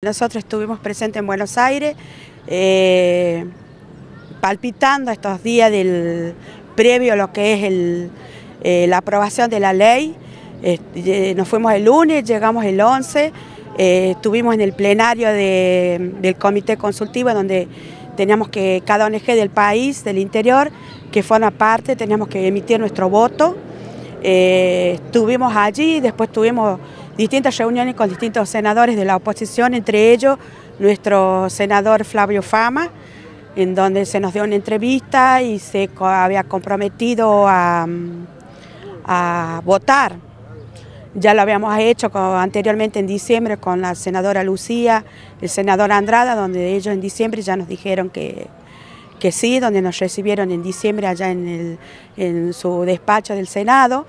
Nosotros estuvimos presentes en Buenos Aires, eh, palpitando estos días del previo a lo que es eh, la aprobación de la ley. Este, eh, nos fuimos el lunes, llegamos el 11, estuvimos en el plenario del comité consultivo donde teníamos que, cada ONG del país, del interior, que forma parte, teníamos que emitir nuestro voto. estuvimos allí, después tuvimos distintas reuniones con distintos senadores de la oposición, entre ellos nuestro senador Flavio Fama, en donde se nos dio una entrevista y se había comprometido mm, a, votar. Ya lo habíamos hecho anteriormente en diciembre con la senadora Lucía, el senador Andrada, donde ellos en diciembre ya nos dijeron que, sí, donde nos recibieron en diciembre allá en, en su despacho del Senado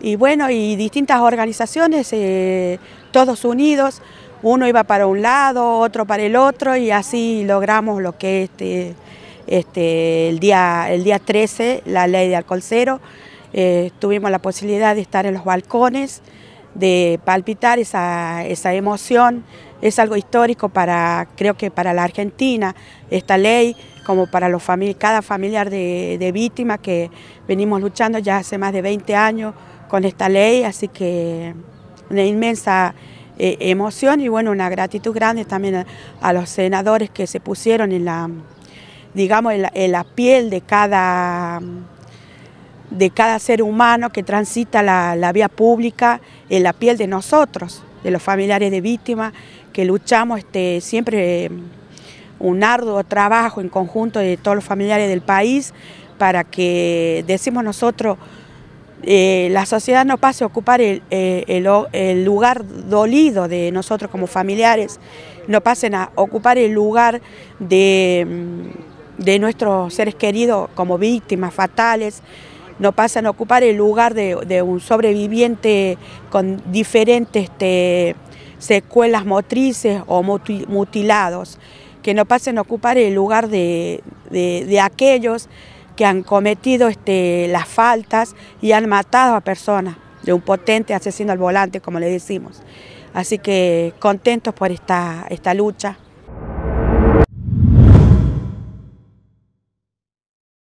y bueno, y distintas organizaciones, eh, todos unidos, uno iba para un lado, otro para el otro, y así logramos lo que este, este el, día, el día 13, la ley de alcohol cero, eh, tuvimos la posibilidad de estar en los balcones, de palpitar esa, esa emoción, es algo histórico para, creo que para la Argentina, esta ley, como para los cada familiar de, de víctima que venimos luchando ya hace más de 20 años con esta ley, así que una inmensa eh, emoción y bueno, una gratitud grande también a, los senadores que se pusieron en la, digamos, piel de cada de cada ser humano que transita la, vía pública en la piel de nosotros, de los familiares de víctimas, que luchamos este, siempre un arduo trabajo en conjunto de todos los familiares del país para que, decimos nosotros, eh, la sociedad no pase a ocupar eh, el, lugar dolido de nosotros como familiares, no pasen a ocupar el lugar mm, de, nuestros seres queridos como víctimas fatales, no pasen a ocupar el lugar de, de un sobreviviente con diferentes... Este, secuelas motrices o mutilados, que no pasen a ocupar el lugar de, de, aquellos que han cometido este, las faltas y han matado a personas de un potente asesino al volante, como le decimos. Así que contentos por esta, esta lucha.